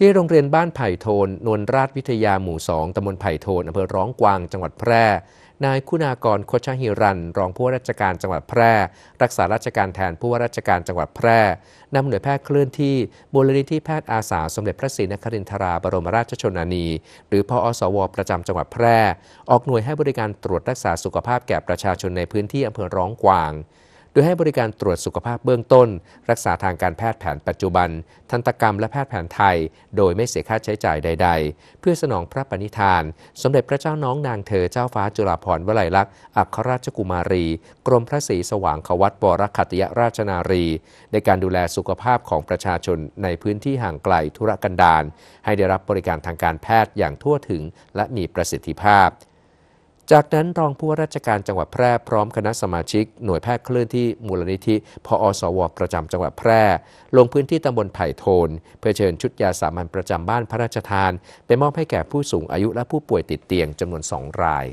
ที่โรงเรียนบ้านไผ่โทนนวลราชวิทยาหมู่สองตำบลไผ่โทนอำเภอร้องกวางจังหวัดแพร่ นายคุณากรโคชฮิรันรองผู้ว่าราชการจังหวัดแพร่ รักษาราชการแทนผู้ว่าราชการจังหวัดแพร่นำหน่วยแพทย์เคลื่อนที่บูรนิธิแพทย์อาสา สมเด็จพระศรีนครินทราบรมราชชนนี หรือพออสวประจำจังหวัดแพร่ ออกหน่วยให้บริการตรวจรักษาสุขภาพแก่ประชาชนในพื้นที่อำเภอร้องกวางดยให้บริการตรวจสุขภาพเบื้องต้น รักษาทางการแพทย์แผนปัจจุบัน ทันตกรรมและแพทย์แผนไทย โดยไม่เสียค่าใช้จ่ายใด ๆ เพื่อสนองพระปณิธาน สมเด็จพระเจ้าน้องนางเธอเจ้าฟ้าจุฬาภรณ์วลัยลักษณ์อัครราชกุมารี กรมพระศรีสว่างขวัตบรคัตยราชนารี ในการดูแลสุขภาพของประชาชนในพื้นที่ห่างไกลธุรกันดารให้ได้รับบริการทางการแพทย์อย่างทั่วถึง และมีประสิทธิภาพจากนั้น รองผู้ว่าราชการจังหวัดแพร่พร้อมคณะสมาชิกหน่วยแพทย์เคลื่อนที่มูลนิธิพออสว ประจำจังหวัดแพร่ ลงพื้นที่ตำบลไผ่โทน เพื่อเชิญชุดยาสามัญประจำบ้านพระราชทาน ไปมอบให้แก่ผู้สูงอายุและผู้ป่วยติดเตียงจำนวนสองราย